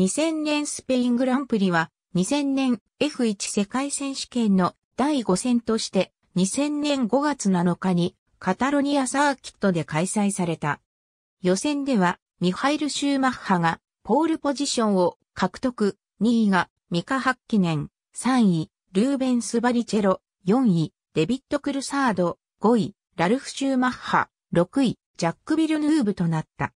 2000年スペイングランプリは、2000年 F1 世界選手権の第5戦として、2000年5月7日にカタロニアサーキットで開催された。予選では、ミハイル・シューマッハがポールポジションを獲得、2位がミカ・ハッキネン、3位、ルーベンス・バリチェロ、4位、デビット・クルサード、5位、ラルフ・シューマッハ、6位、ジャック・ビルヌーブとなった。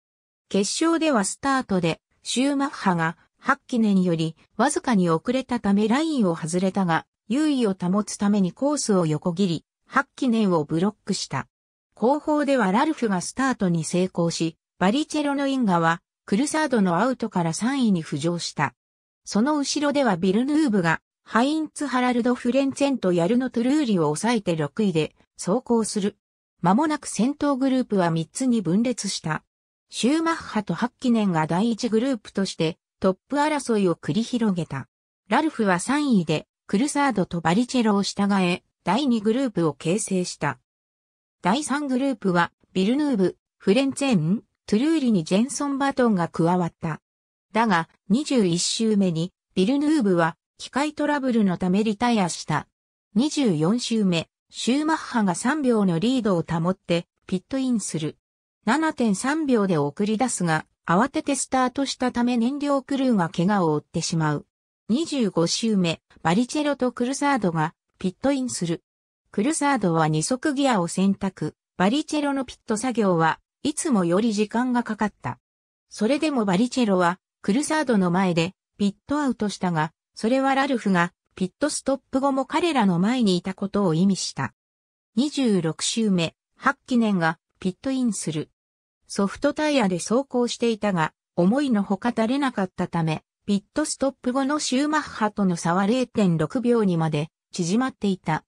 決勝ではスタートでシューマッハが、ハッキネにより、わずかに遅れたためラインを外れたが、優位を保つためにコースを横切り、ハッキネをブロックした。後方ではラルフがスタートに成功し、バリチェロのインガは、クルサードのアウトから3位に浮上した。その後ろではビルヌーブが、ハインツ・ハラルド・フレンツェンとヤルノ・トゥルーリを抑えて6位で走行する。間もなく戦闘グループは3つに分裂した。シューマッハとハッキネンが第一グループとしてトップ争いを繰り広げた。ラルフは3位でクルサードとバリチェロを従え、第2グループを形成した。第3グループはビルヌーブ、フレンツェン、トゥルーリにジェンソン・バトンが加わった。だが、21周目にビルヌーブは機械トラブルのためリタイアした。24周目、シューマッハが3秒のリードを保ってピットインする。7.3秒で送り出すが、慌ててスタートしたため燃料クルーが怪我を負ってしまう。25周目、バリチェロとクルサードがピットインする。クルサードは二足ギアを選択。バリチェロのピット作業はいつもより時間がかかった。それでもバリチェロはクルサードの前でピットアウトしたが、それはラルフがピットストップ後も彼らの前にいたことを意味した。26周目、ハッキネンがピットインする。ソフトタイヤで走行していたが、思いのほか足れなかったため、ピットストップ後のシューマッハとの差は0.6秒にまで縮まっていた。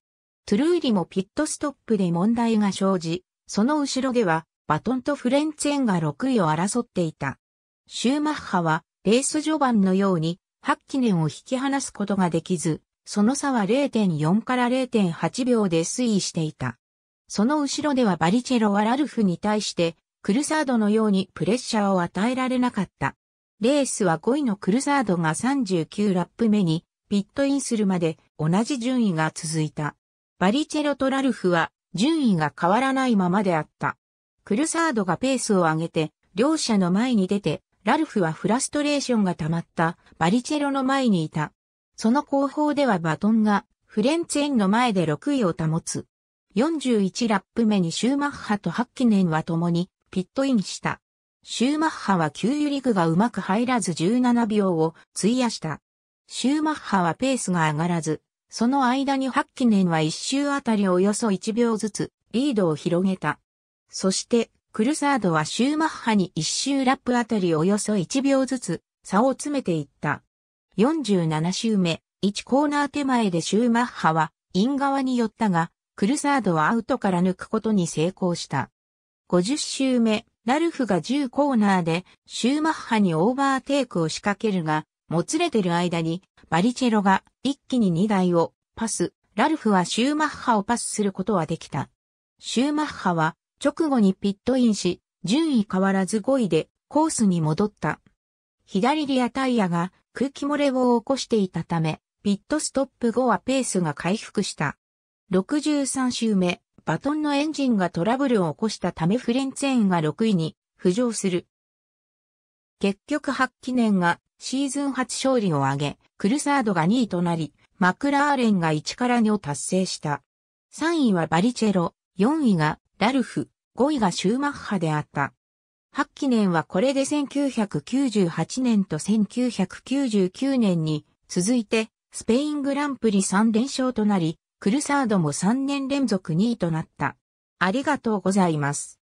トゥルーリもピットストップで問題が生じ、その後ろではバトンとフレンツェンが6位を争っていた。シューマッハはレース序盤のように8記念を引き離すことができず、その差は0.4から0.8秒で推移していた。その後ろではバリチェロはラルフに対してクルサードのようにプレッシャーを与えられなかった。レースは5位のクルサードが39ラップ目にピットインするまで同じ順位が続いた。バリチェロとラルフは順位が変わらないままであった。クルサードがペースを上げて、両者の前に出て、ラルフはフラストレーションが溜まったバリチェロの前にいた。その後方ではバトンがフレンツェンの前で6位を保つ。41ラップ目にシューマッハとハッキネンは共にピットインした。シューマッハは給油リグがうまく入らず17秒を費やした。シューマッハはペースが上がらず、その間にハッキネンは1周あたりおよそ1秒ずつリードを広げた。そして、クルサードはシューマッハに1周ラップあたりおよそ1秒ずつ差を詰めていった。47周目、1コーナー手前でシューマッハはイン側に寄ったが、クルサードはアウトから抜くことに成功した。50周目、ラルフが10コーナーでシューマッハにオーバーテイクを仕掛けるが、もつれてる間にバリチェロが一気に2台をパス、ラルフはシューマッハをパスすることはできた。シューマッハは直後にピットインし、順位変わらず5位でコースに戻った。左リアタイヤが空気漏れを起こしていたため、ピットストップ後はペースが回復した。63周目、バトンのエンジンがトラブルを起こしたためフレンツェーンが6位に浮上する。結局8記念がシーズン初勝利を挙げ、クルサードが2位となり、マクラーレンが1から2を達成した。3位はバリチェロ、4位がラルフ、5位がシューマッハであった。8記念はこれで1998年と1999年に続いてスペイングランプリ3連勝となり、クルサードも3年連続2位となった。ありがとうございます。